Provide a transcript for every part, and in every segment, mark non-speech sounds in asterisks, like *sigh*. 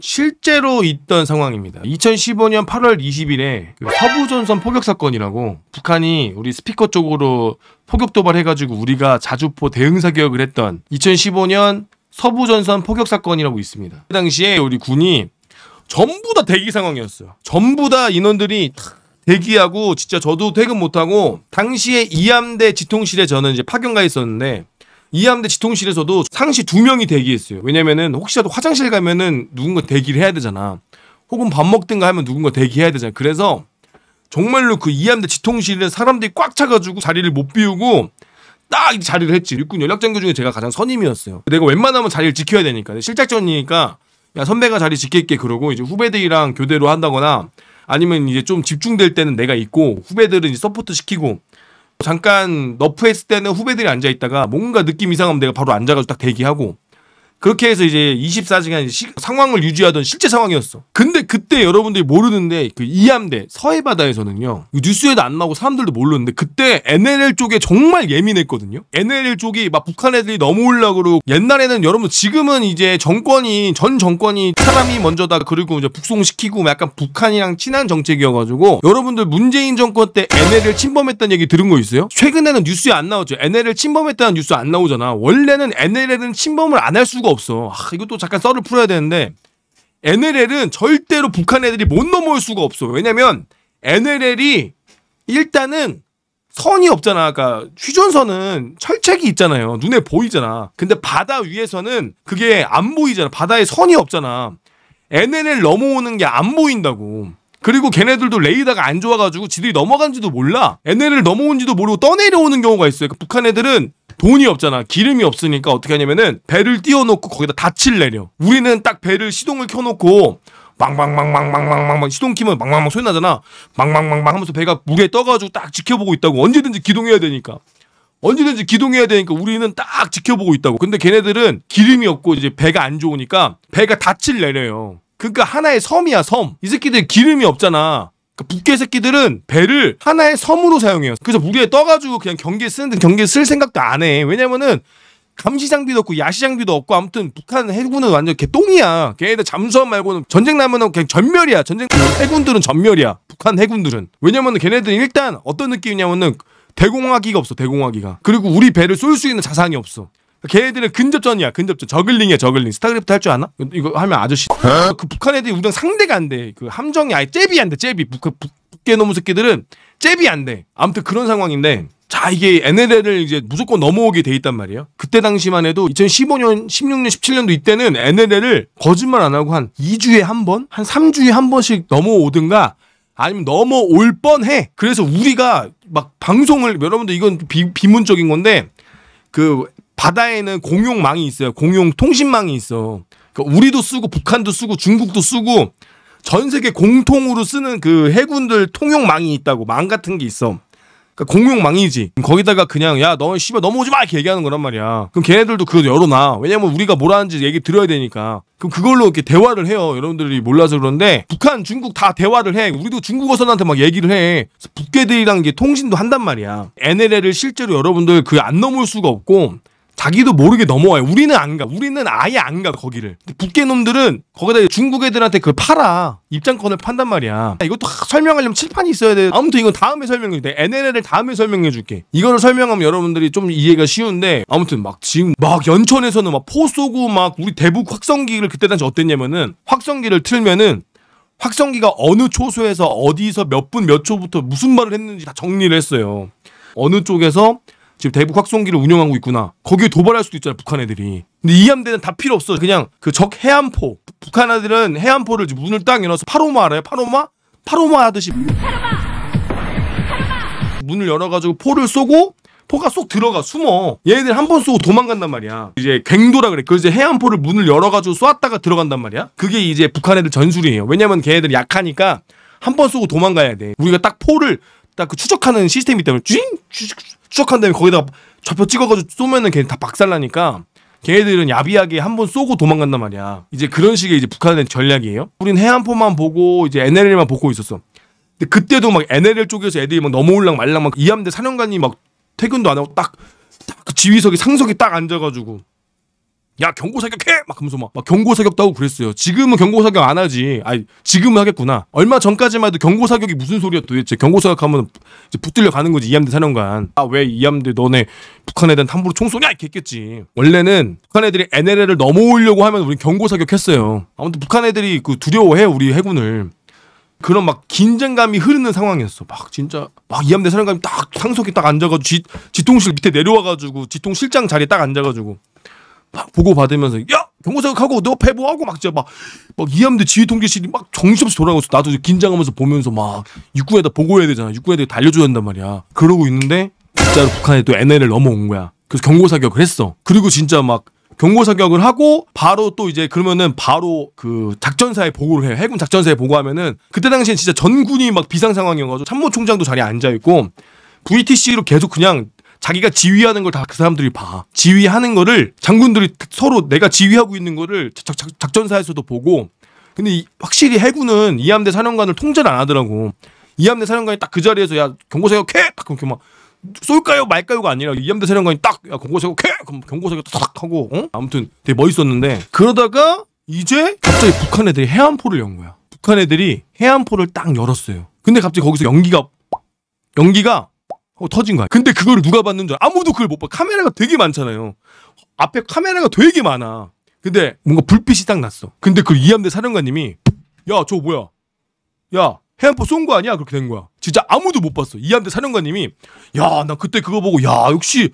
실제로 있던 상황입니다. 2015년 8월 20일에 그 서부전선 포격 사건이라고 북한이 우리 스피커 쪽으로 포격 도발해가지고 우리가 자주포 대응 사격을 했던 2015년 서부전선 포격 사건이라고 있습니다. 그 당시에 우리 군이 전부 다 대기 상황이었어요. 전부 다 인원들이 대기하고 진짜 저도 퇴근 못하고 당시에 이함대 지통실에 저는 이제 파견가 있었는데 이함대 지통실에서도 상시 두 명이 대기했어요. 왜냐면은 혹시라도 화장실 가면은 누군가 대기를 해야 되잖아. 혹은 밥 먹든가 하면 누군가 대기해야 되잖아. 그래서 정말로 그 이함대 지통실에 사람들이 꽉 차가지고 자리를 못 비우고 딱 자리를 했지. 육군 연락장교 중에 제가 가장 선임이었어요. 내가 웬만하면 자리를 지켜야 되니까. 실작전이니까 야 선배가 자리 지킬게 그러고 이제 후배들이랑 교대로 한다거나 아니면 이제 좀 집중될 때는 내가 있고 후배들은 이제 서포트 시키고 잠깐 너프했을 때는 후배들이 앉아 있다가 뭔가 느낌 이상하면 내가 바로 앉아가지고 딱 대기하고 그렇게 해서 이제 24시간 시, 상황을 유지하던 실제 상황이었어. 근데 그때 여러분들이 모르는데 그 이함대 서해 바다에서는요. 뉴스에도 안 나오고 사람들도 모르는데 그때 NLL 쪽에 정말 예민했거든요. NLL 쪽이 막 북한 애들이 넘어올고 그러고 옛날에는 여러분 지금은 이제 정권이 전 정권이 사람이 먼저다 그리고 이제 북송시키고 약간 북한이랑 친한 정책이어가지고 여러분들 문재인 정권 때 NLL 침범했다는 얘기 들은 거 있어요? 최근에는 뉴스에 안 나오죠. NLL 침범했다는 뉴스 안 나오잖아. 원래는 NLL은 침범을 안 할 수가 수가 없어. 아, 이것도 잠깐 썰을 풀어야 되는데 NLL은 절대로 북한 애들이 못 넘어올 수가 없어. 왜냐면 NLL이 일단은 선이 없잖아. 아까 그러니까 휴전선은 철책이 있잖아요. 눈에 보이잖아. 근데 바다 위에서는 그게 안 보이잖아. 바다에 선이 없잖아. NLL 넘어오는 게 안 보인다고. 그리고 걔네들도 레이더가 안 좋아가지고 지들이 넘어간지도 몰라. NL을 넘어온지도 모르고 떠내려오는 경우가 있어요. 그러니까 북한 애들은 돈이 없잖아. 기름이 없으니까 어떻게 하냐면은 배를 띄워놓고 거기다 닻을 내려. 우리는 딱 배를 시동을 켜놓고 망망망망망망망 시동 키면 망망망 소리 나잖아. 망망망망 하면서 배가 물에 떠가지고 딱 지켜보고 있다고. 언제든지 기동해야 되니까. 언제든지 기동해야 되니까 우리는 딱 지켜보고 있다고. 근데 걔네들은 기름이 없고 이제 배가 안 좋으니까 배가 닻을 내려요. 그러니까 하나의 섬이야 섬. 이 새끼들 기름이 없잖아. 그러니까 북괴 새끼들은 배를 하나의 섬으로 사용해요. 그래서 무게에 떠가지고 그냥 경기에 쓰는데 경기에 쓸 생각도 안 해. 왜냐면은 감시 장비도 없고 야시 장비도 없고 아무튼 북한 해군은 완전 개똥이야. 걔네들 잠수함 말고는 전쟁 나면은 그냥 전멸이야. 전쟁 해군들은 전멸이야. 북한 해군들은. 왜냐면은 걔네들은 일단 어떤 느낌이냐면은 대공화기가 없어 대공화기가 그리고 우리 배를 쏠 수 있는 자산이 없어 걔네들은 근접전이야 근접전 저글링이야 저글링 스타크래프트 할 줄 아나? 이거 하면 아저씨 어? 그 북한 애들이 우정 상대가 안돼그 함정이 아예 잽이 안돼 잽이 북, 북, 북개 놈의 새끼들은 잽이 안돼 아무튼 그런 상황인데 자 이게 NLL을 이제 무조건 넘어오게 돼 있단 말이에요. 그때 당시만 해도 2015년, 16년, 17년도 이때는 NLL을 거짓말 안 하고 한 2주에 한 번, 한 3주에 한 번씩 넘어오든가 아니면 넘어올 뻔해. 그래서 우리가 막 방송을 여러분들 이건 비, 비문적인 건데 그 바다에는 공용망이 있어요. 공용 통신망이 있어. 그러니까 우리도 쓰고 북한도 쓰고 중국도 쓰고 전 세계 공통으로 쓰는 그 해군들 통용망이 있다고 망 같은 게 있어. 그러니까 공룡망이지. 거기다가 그냥 야너 씨발 넘어오지 마 이렇게 얘기하는 거란 말이야. 그럼 걔네들도 그거 열어놔. 왜냐면 우리가 뭐라는지 얘기 들어야 되니까. 그럼 그걸로 이렇게 대화를 해요. 여러분들이 몰라서 그런데 북한, 중국 다 대화를 해. 우리도 중국어선한테 막 얘기를 해. 북괴들이랑 게 통신도 한단 말이야. NLL을 실제로 여러분들 그 안 넘을 수가 없고 자기도 모르게 넘어와요. 우리는 안 가. 우리는 아예 안 가, 거기를. 북계 놈들은 거기다 중국 애들한테 그걸 팔아. 입장권을 판단 말이야. 아, 이것도 설명하려면 칠판이 있어야 돼. 아무튼 이건 다음에 설명해 줄게. NLL을 다음에 설명해 줄게. 이거를 설명하면 여러분들이 좀 이해가 쉬운데, 아무튼 막 지금 막 연천에서는 막포 쏘고 막 우리 대북 확성기를 그때 당시 어땠냐면은 확성기를 틀면은 확성기가 어느 초소에서 어디서 몇 분 몇 초부터 무슨 말을 했는지 다 정리를 했어요. 어느 쪽에서 지금 대북 확성기를 운영하고 있구나. 거기에 도발할 수도 있잖아, 북한 애들이. 근데 이 함대는 다 필요 없어. 그냥 그 적 해안포. 북한 애들은 해안포를 문을 딱 열어서 파로마 알아요? 파로마? 파로마 하듯이. 문을 열어가지고 포를 쏘고 포가 쏙 들어가 숨어 얘네들 한 번 쏘고 도망간단 말이야 이제 갱도라 그래 그래서 해안포를 문을 열어가지고 쏘았다가 들어간단 말이야 그게 이제 북한 애들 전술이에요 왜냐면 걔네들 약하니까 한 번 쏘고 도망가야 돼 우리가 딱 포를 딱그 추적하는 시스템이 때문에 쥐 추적한 다음에 거기다 좌표 찍어가지고 쏘면은 걔네다 박살나니까 걔네들은 야비하게 한 번 쏘고 도망간단 말이야. 이제 그런 식의 이제 북한의 전략이에요. 우린 해안포만 보고 이제 NLL만 보고 있었어. 근데 그때도 막 NLL 쪽에서 애들이 막 넘어올랑 말랑 막 이함대 사령관이 막 퇴근도 안 하고 딱, 딱 지휘석에 상석에 딱 앉아가지고 야 경고 사격해 막 하면서 막, 막 경고 사격도 하고 그랬어요 지금은 경고 사격 안 하지 아니 지금은 하겠구나 얼마 전까지만 해도 경고 사격이 무슨 소리야 도대체 경고 사격하면 이제 붙들려 가는 거지 이함대 사령관 아 왜 이함대 너네 북한에 대한 함부로 총 쏘냐 이렇게 했겠지 원래는 북한 애들이 NLL을 넘어오려고 하면 우리 경고 사격했어요 아무튼 북한 애들이 그 두려워해 우리 해군을 그런 막 긴장감이 흐르는 상황이었어. 막 진짜 막 이함대 사령관이 딱상속에딱 앉아가지고 지, 지통실 밑에 내려와가지고 지통 실장 자리에 딱 앉아가지고 보고 받으면서 야 경고 생각하고 너 패보하고 막 진짜 막막 이함대 지휘통제실이 막 정신없이 돌아가고 나도 긴장하면서 보면서 막 육군에다 보고해야 되잖아. 육군에다 달려줘야 한단 말이야. 그러고 있는데 진짜로 북한에 또 NL을 넘어온 거야. 그래서 경고 사격을 했어. 그리고 진짜 막 경고 사격을 하고 바로 또 이제 그러면은 바로 그 작전사에 보고를 해요. 해군 작전사에 보고하면은 그때 당시엔 진짜 전군이 막 비상 상황이어가지고 참모총장도 자리에 앉아 있고 VTC로 계속 그냥 자기가 지휘하는 걸 다 그 사람들이 봐. 지휘하는 거를 장군들이 서로 내가 지휘하고 있는 거를 작, 작, 작전사에서도 보고 근데 이, 확실히 해군은 이함대 사령관을 통제를 안 하더라고. 이함대 사령관이 딱 그 자리에서 야 경고사격 캐! 딱 그렇게 막 쏠까요 말까요가 아니라 이함대 사령관이 딱 야 경고사격 캐! 그럼 경고사격 딱 하고 어? 아무튼 되게 멋있었는데 그러다가 이제 갑자기 북한 애들이 해안포를 연 거야. 북한 애들이 해안포를 딱 열었어요. 근데 갑자기 거기서 연기가 연기가 하고 어, 터진 거야. 근데 그걸 누가 봤는 줄아무도 그걸 못 봐. 카메라가 되게 많잖아요. 앞에 카메라가 되게 많아. 근데 뭔가 불빛이 딱 났어. 근데 그 이함대 사령관님이 야저거 뭐야? 야 해안포 쏜 거 아니야? 그렇게 된 거야. 진짜 아무도 못 봤어. 이함대 사령관님이 야 나 그때 그거 보고 야 역시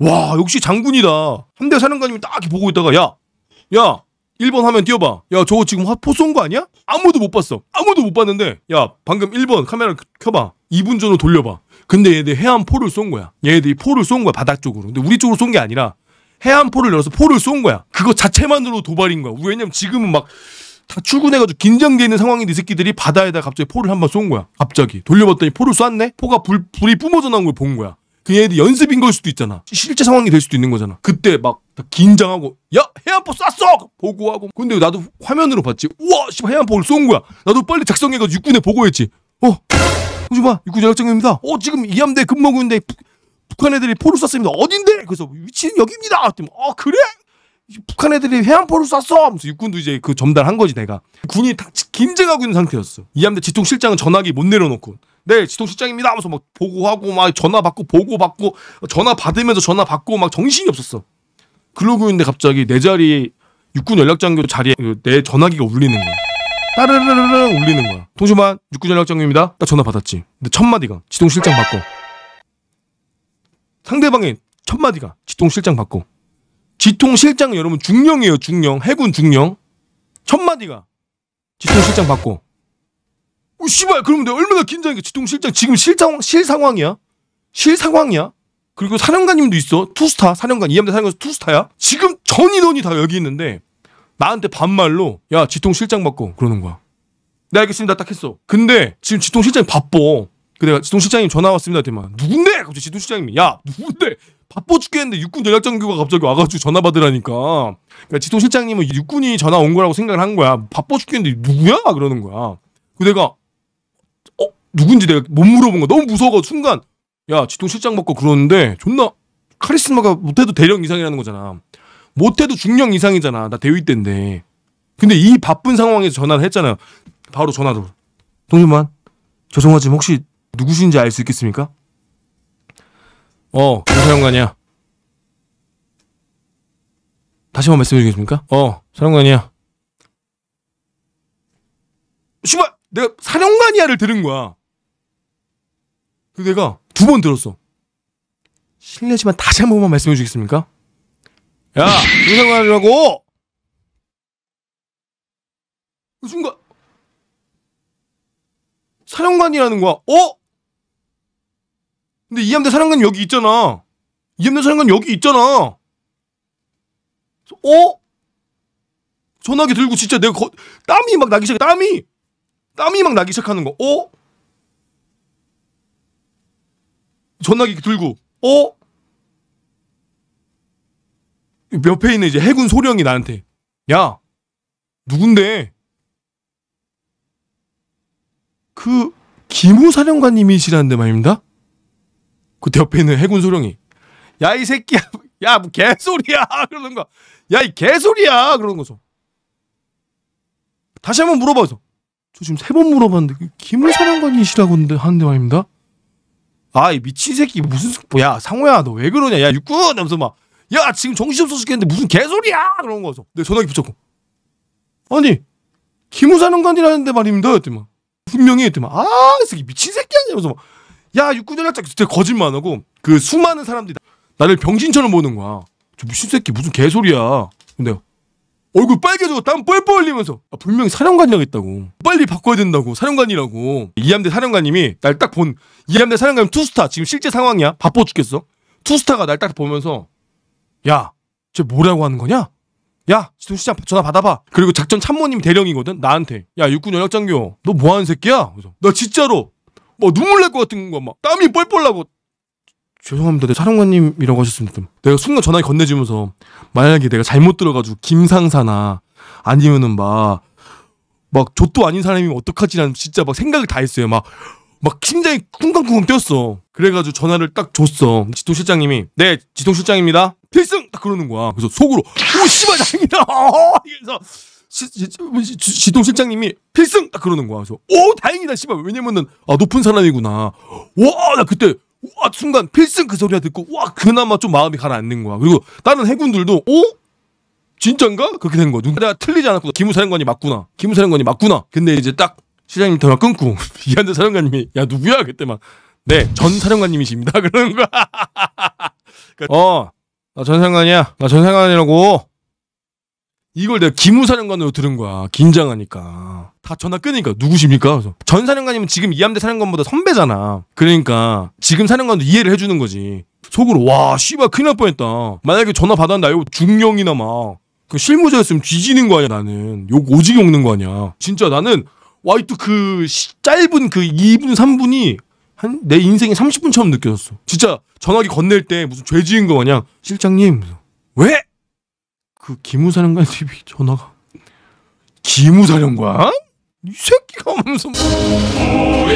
와 역시 장군이다. 함대 사령관님이 딱 보고 있다가 야 야, 1번 화면 띄워봐. 야, 저거 지금 화포 쏜 거 아니야? 아무도 못 봤어. 아무도 못 봤는데. 야, 방금 1번 카메라 켜봐. 2분 전후 돌려봐. 근데 얘들 해안 포를 쏜 거야. 얘들이 네 포를 쏜 거야 바닥 쪽으로. 근데 우리 쪽으로 쏜 게 아니라 해안 포를 열어서 포를 쏜 거야. 그거 자체만으로 도발인 거야. 왜냐면 지금은 막 다 출근해가지고 긴장돼 있는 상황인데 이 새끼들이 바다에다 갑자기 포를 한 번 쏜 거야. 갑자기 돌려봤더니 포를 쐈네. 포가 불 불이 뿜어져 나온 걸 본 거야. 그 얘들 연습인 걸 수도 있잖아. 실제 상황이 될 수도 있는 거잖아. 그때 막 다 긴장하고 야 해안포 쐈어 보고하고 근데 나도 화면으로 봤지. 우와 씨 해안포를 쏜 거야. 나도 빨리 작성해가지고 육군에 보고했지. 어. 호주마 육군 연락장입니다. 어 지금 이함대 근무하인데 북, 한 애들이 포를 쐈습니다. 어딘데? 그래서 위치는 여기입니다. 그랬더어 아, 그래? 북한 애들이 해안포를 쐈어. 하면서 육군도 이제 그 점달한 거지 내가. 군이 다긴쟁하고 있는 상태였어. 이함대 지통실장은 전화기 못 내려놓고. 네 지통실장입니다. 하면서 막 보고하고 막 전화 받고 보고 받고 전화 받으면서 전화 받고 막 정신이 없었어. 그러고 있는데 갑자기 내 자리 육군 연락장교 자리에 내 전화기가 울리는 거야. 따르르르 르 울리는 거야. 통신반 육군연락장입니다. 딱 전화 받았지. 근데 첫 마디가 지동실장 받고 상대방의 첫 마디가 지통실장 받고 지통실장 여러분 중령이에요 중령 해군 중령 첫 마디가 지통실장 받고 오 어, 씨발 그러면 내가 얼마나 긴장해 지통실장 지금 실상 실상황이야 실상황이야 그리고 사령관님도 있어 투스타 사령관 이함대 사령관 투스타야 지금 전 인원이 다 여기 있는데 나한테 반말로 야 지통 실장 맞고 그러는 거야. 네 알겠습니다 딱 했어. 근데 지금 지통 실장이 바빠. 그래가 지통 실장님 전화 왔습니다. 대만 누군데? 갑자기 지통 실장님이 야 누군데? 바빠 죽겠는데 육군 전략장교가 갑자기 와가지고 전화 받으라니까. 그러니까 지통 실장님은 육군이 전화 온 거라고 생각을 한 거야. 바빠 죽겠는데 누구야? 그러는 거야. 그 내가 어 누군지 내가 못 물어본 거야. 너무 무서워. 순간 야 지통 실장 맞고 그러는데 존나 카리스마가 못해도 대령 이상이라는 거잖아. 못해도 중령 이상이잖아. 나 대위 때인데. 근데 이 바쁜 상황에서 전화를 했잖아요. 바로 전화로. 동준만, 죄송하지만 혹시 누구신지 알 수 있겠습니까? 어, 사령관이야. 다시 한번 말씀해 주겠습니까? 어, 사령관이야. 씨발, 내가 사령관이야를 들은 거야. 그 내가 두 번 들었어. 실례지만 다시 한 번만 말씀해 주겠습니까? 야, 무슨 말이라고? 그 순간 사령관이라는 거야. 어? 근데 이함대 사령관 여기 있잖아. 이함대 사령관 여기 있잖아. 어? 전화기 들고 진짜 내가 거, 땀이 막 나기 시작해. 땀이 땀이 막 나기 시작하는 거. 어? 전화기 들고 어? 옆에 있는 이제 해군 소령이 나한테 야 누군데 그 기모 사령관님이시라는데 말입니다. 그때 옆에 있는 해군 소령이 야 이 새끼야 *laughs* 야 뭐 개소리야 *laughs* 그러는 거. 야이 개소리야 그러는 거죠. 다시 한번 물어봐서 저 지금 세 번 물어봤는데 기모 사령관이시라고 하는데 말입니다. 아 이 미친 새끼 무슨 뭐, 야 상호야 너 왜 그러냐 야 육군 하면서 막야 지금 정신없어 죽겠는데 무슨 개소리야 그런 거죠. 내 네, 전화기 붙잡고 아니 기무사령관이라는데 말입니다. 했더만 분명히 했더만 아 새끼 미친 새끼 아니면서 야 육군 연락자 그때 거짓말하고 그 수많은 사람들이 나를 병신처럼 보는 거야. 저 미친 새끼 무슨 개소리야. 근데 얼굴 빨개지고 땀 뻘뻘 흘리면서 아, 분명히 사령관이라고 했다고 빨리 바꿔야 된다고 사령관이라고 이함대 사령관님이 날 딱본 이함대 사령관님 투스타 지금 실제 상황이야 바빠 죽겠어 투스타가 날 딱 보면서 야, 쟤 뭐라고 하는 거냐? 야, 수시장 전화 받아봐. 그리고 작전 참모님 대령이거든. 나한테. 야, 육군 연락장교. 너 뭐 하는 새끼야? 그래서 나 진짜로 뭐 눈물 날 것 같은 거 막. 땀이 뻘뻘 나고. 죄송합니다. 내 네, 사령관님이라고 하셨습니다. 내가 순간 전화기 건네주면서 만약에 내가 잘못 들어가지고 김상사나 아니면은 막막족또 아닌 사람이면 어떡하지라는 진짜 막 생각을 다 했어요. 막막 심장이 쿵쾅쿵쾅 뛰었어. 그래가지고 전화를 딱 줬어. 지통실장님이 네 지통실장입니다. 필승 딱 그러는 거야. 그래서 속으로 오 씨발 다이다 그래서 *laughs* 지, 지, 지통실장님이 필승 딱 그러는 거야. 그래서 오 다행이다 씨발 왜냐면은 아 높은 사람이구나. 와나 그때 와 순간 필승 그 소리가 듣고 와 그나마 좀 마음이 가라앉는 거야. 그리고 다른 해군들도 오 진짠가 그렇게 된 거야. 내가 틀리지 않았구나. 기무사령관이 맞구나. 기무사령관이 맞구나. 근데 이제 딱 시장님 전화 끊고 *laughs* 이한대 사령관님이 야 누구야 그때 막네전 사령관님이십니다 *laughs* 그런 거야. 그러니까 어나 전 사령관이야 나 전 사령관이라고 이걸 내가 기무사령관으로 들은 거야. 긴장하니까. 다 전화 끊으니까 누구십니까? 그래서 전사령관님은 지금 이함대 사령관보다 선배잖아. 그러니까 지금 사령관도 이해를 해주는 거지. 속으로 와 씨발 큰일 날 뻔했다. 만약에 전화 받았는데 알고 아, 중령이나 막그 실무자였으면 뒤지는 거 아니야 나는. 욕 오지게 먹는 거 아니야. 진짜 나는 와이 또 그 짧은 그 2분 3분이 한 내 인생의 30분 처럼 느껴졌어. 진짜 전화기 건넬 때 무슨 죄 지은 거 마냥 실장님 왜? 그 기무사령관 TV 전화가 기무사령관? 이 새끼가 하면서 뭐-